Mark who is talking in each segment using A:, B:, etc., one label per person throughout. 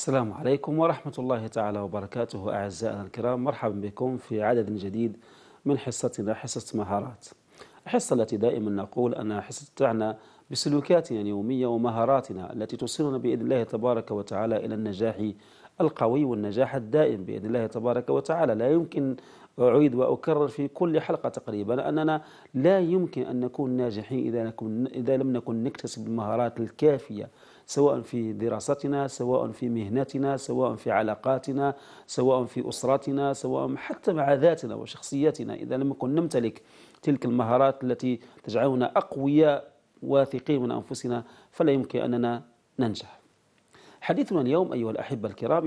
A: السلام عليكم ورحمة الله تعالى وبركاته أعزائنا الكرام مرحبا بكم في عدد جديد من حصتنا حصة مهارات الحصة التي دائما نقول أنها حصة تعنى بسلوكاتنا اليومية ومهاراتنا التي توصلنا بإذن الله تبارك وتعالى إلى النجاح القوي والنجاح الدائم بإذن الله تبارك وتعالى لا يمكن أعيد وأكرر في كل حلقة تقريبا أننا لا يمكن أن نكون ناجحين إذا, نكون إذا لم نكن نكتسب المهارات الكافية سواء في دراستنا سواء في مهنتنا سواء في علاقاتنا سواء في أسرتنا سواء حتى مع ذاتنا وشخصيتنا إذا لم نكن نمتلك تلك المهارات التي تجعلنا أقوياء واثقين من أنفسنا فلا يمكن أننا ننجح حديثنا اليوم أيها الأحبة الكرام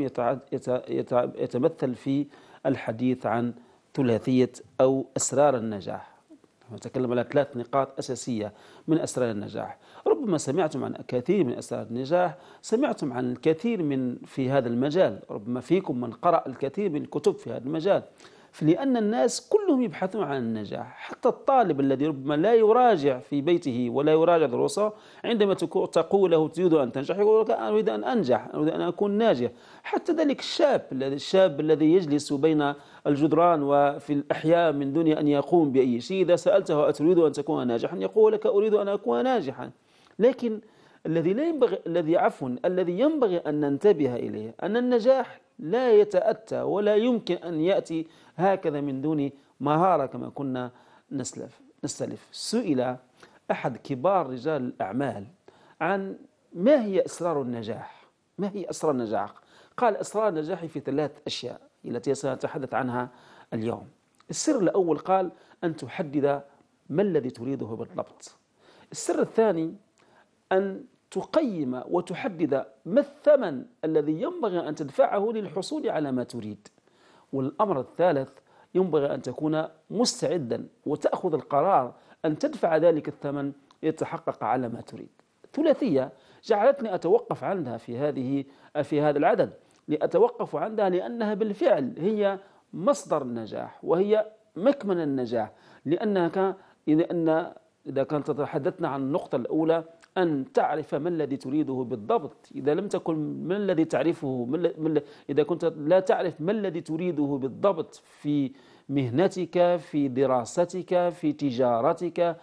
A: يتمثل في الحديث عن ثلاثية أو أسرار النجاح نتكلم على ثلاث نقاط أساسية من أسرار النجاح ربما سمعتم عن كثير من أسرار النجاح سمعتم عن الكثير من في هذا المجال ربما فيكم من قرأ الكثير من الكتب في هذا المجال لأن الناس كلهم يبحثون عن النجاح حتى الطالب الذي ربما لا يراجع في بيته ولا يراجع دروسه عندما تقول له تريد أن تنجح يقول لك أنا أريد أن أنجح أريد أن أكون ناجح حتى ذلك الشاب الذي الشاب الذي يجلس بين الجدران وفي الأحياء من دون أن يقوم بأي شيء إذا سألته أتريد أن تكون ناجحا يقول لك أريد أن أكون ناجحا لكن الذي لا ينبغي الذي عفوا الذي ينبغي أن ننتبه إليه أن النجاح لا يتأتى ولا يمكن أن يأتي هكذا من دون مهارة كما كنا نسلف نستلف سئل أحد كبار رجال الأعمال عن ما هي أسرار النجاح ما هي أسرار النجاح قال أسرار النجاح في ثلاث أشياء التي سنتحدث عنها اليوم السر الأول قال أن تحدد ما الذي تريده بالضبط السر الثاني أن تقيم وتحدد ما الثمن الذي ينبغي أن تدفعه للحصول على ما تريد والأمر الثالث ينبغي أن تكون مستعدا وتأخذ القرار أن تدفع ذلك الثمن ليتحقق على ما تريد ثلاثية جعلتني أتوقف عندها في هذه في هذا العدد لأتوقف عندها لأنها بالفعل هي مصدر النجاح وهي مكمن النجاح لأنك إن إذا كنت تحدثنا عن النقطة الأولى أن تعرف ما الذي تريده بالضبط إذا لم تكن ما الذي تعرفه ما إذا كنت لا تعرف ما الذي تريده بالضبط في مهنتك في دراستك في تجارتك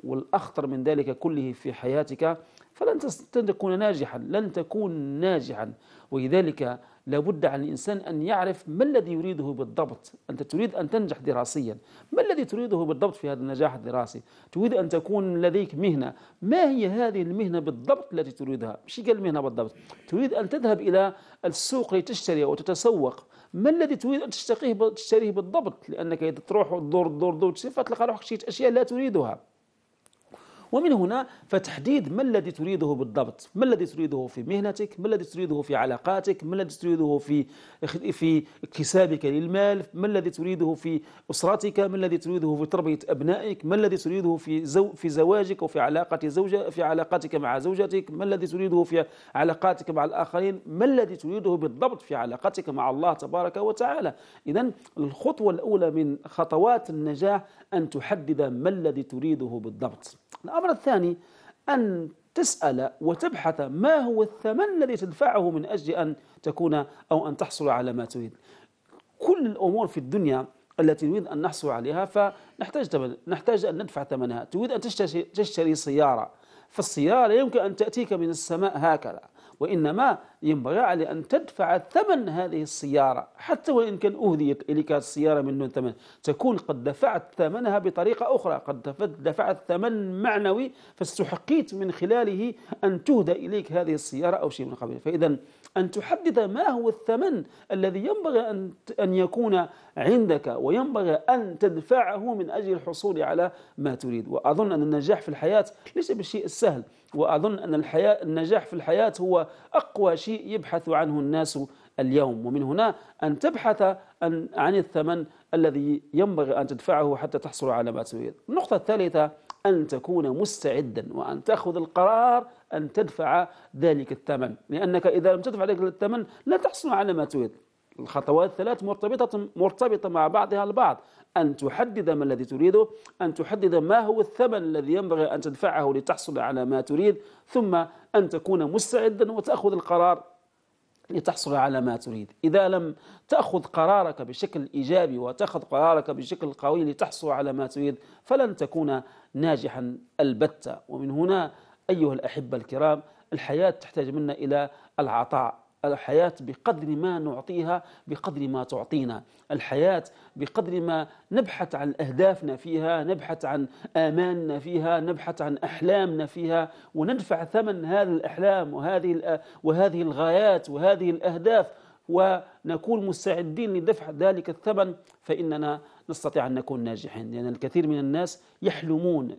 A: والأخطر من ذلك كله في حياتك فلن تكون ناجحا لن تكون ناجحا ولذلك لابد على الإنسان أن يعرف ما الذي يريده بالضبط أنت تريد أن تنجح دراسيا ما الذي تريده بالضبط في هذا النجاح الدراسي تريد أن تكون لديك مهنة ما هي هذه المهنة بالضبط التي تريدها مش قال مهنة بالضبط تريد أن تذهب إلى السوق لتشتري وتتسوق ما الذي تريد أن تشتريه تشتريه بالضبط لأنك إذا تروح تدور تدور تدور فتلقى روحك شيء أشياء لا تريدها ومن هنا فتحديد ما الذي تريده بالضبط ما الذي تريده في مهنتك ما الذي تريده في علاقاتك ما الذي تريده في في اكتسابك للمال ما الذي تريده في أسرتك ما الذي تريده في تربية أبنائك ما الذي تريده في زو في زواجك وفي علاقة زوجة في علاقتك مع زوجتك ما الذي تريده في علاقاتك مع الآخرين ما الذي تريده بالضبط في علاقتك مع الله تبارك وتعالى إذا الخطوة الأولى من خطوات النجاح أن تحدد ما الذي تريده بالضبط الأمر الثاني أن تسأل وتبحث ما هو الثمن الذي تدفعه من أجل أن تكون أو أن تحصل على ما تريد كل الأمور في الدنيا التي نريد أن نحصل عليها فنحتاج تمن نحتاج أن ندفع ثمنها تريد أن تشتري, تشتري سيارة فالسيارة لا يمكن أن تأتيك من السماء هكذا وإنما ينبغي على أن تدفع ثمن هذه السيارة حتى وإن كان أهديت إليك السيارة من دون ثمن تكون قد دفعت ثمنها بطريقة أخرى قد دفعت ثمن معنوي فاستحقيت من خلاله أن تهدى إليك هذه السيارة أو شيء من قبل فإذا أن تحدد ما هو الثمن الذي ينبغي أن أن يكون عندك وينبغي أن تدفعه من أجل الحصول على ما تريد وأظن أن النجاح في الحياة ليس بالشيء السهل وأظن أن الحياة النجاح في الحياة هو أقوى شيء يبحث عنه الناس اليوم ومن هنا أن تبحث عن الثمن الذي ينبغي أن تدفعه حتى تحصل على ما تريد النقطة الثالثة أن تكون مستعدا وأن تأخذ القرار أن تدفع ذلك الثمن لأنك إذا لم تدفع ذلك الثمن لا تحصل على ما تريد الخطوات الثلاث مرتبطة مرتبطة مع بعضها البعض أن تحدد ما الذي تريده أن تحدد ما هو الثمن الذي ينبغي أن تدفعه لتحصل على ما تريد ثم أن تكون مستعدا وتأخذ القرار لتحصل على ما تريد إذا لم تأخذ قرارك بشكل إيجابي وتأخذ قرارك بشكل قوي لتحصل على ما تريد فلن تكون ناجحا البتة ومن هنا أيها الأحبة الكرام الحياة تحتاج منا إلى العطاء الحياة بقدر ما نعطيها بقدر ما تعطينا الحياة بقدر ما نبحث عن أهدافنا فيها نبحث عن آماننا فيها نبحث عن أحلامنا فيها وندفع ثمن هذه الأحلام وهذه, وهذه الغايات وهذه الأهداف و نكون مستعدين لدفع ذلك الثمن فإننا نستطيع أن نكون ناجحين لأن يعني الكثير من الناس يحلمون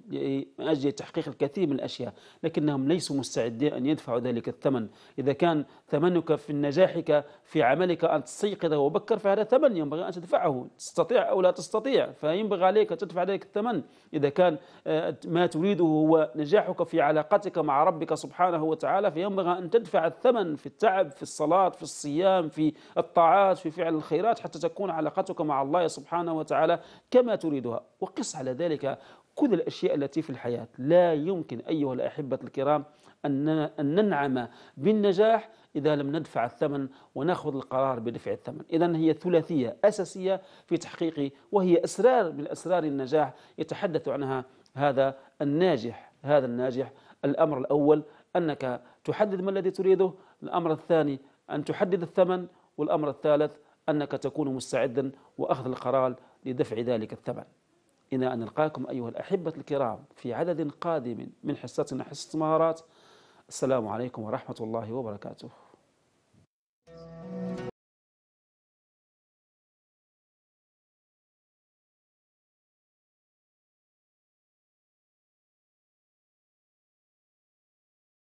A: من أجل تحقيق الكثير من الأشياء لكنهم ليسوا مستعدين أن يدفعوا ذلك الثمن إذا كان ثمنك في نجاحك في عملك أن تستيقظ وبكر فهذا ثمن ينبغي أن تدفعه تستطيع أو لا تستطيع فينبغي عليك أن تدفع ذلك الثمن إذا كان آه، ما تريده هو نجاحك في علاقتك مع ربك سبحانه وتعالى فينبغي أن تدفع الثمن في التعب في الصلاة في الصيام في الطاعات في فعل الخيرات حتى تكون علاقتك مع الله سبحانه وتعالى كما تريدها وقس على ذلك كل الأشياء التي في الحياة لا يمكن أيها الأحبة الكرام أن ننعم بالنجاح إذا لم ندفع الثمن وناخذ القرار بدفع الثمن إذا هي ثلاثية أساسية في تحقيقه وهي أسرار من أسرار النجاح يتحدث عنها هذا الناجح هذا الناجح الأمر الأول أنك تحدد ما الذي تريده الأمر الثاني أن تحدد الثمن والأمر الثالث أنك تكون مستعدا وأخذ القرار لدفع ذلك الثمن إلى أن نلقاكم أيها الأحبة الكرام في عدد قادم من حصتنا حصة مهارات السلام عليكم ورحمة الله وبركاته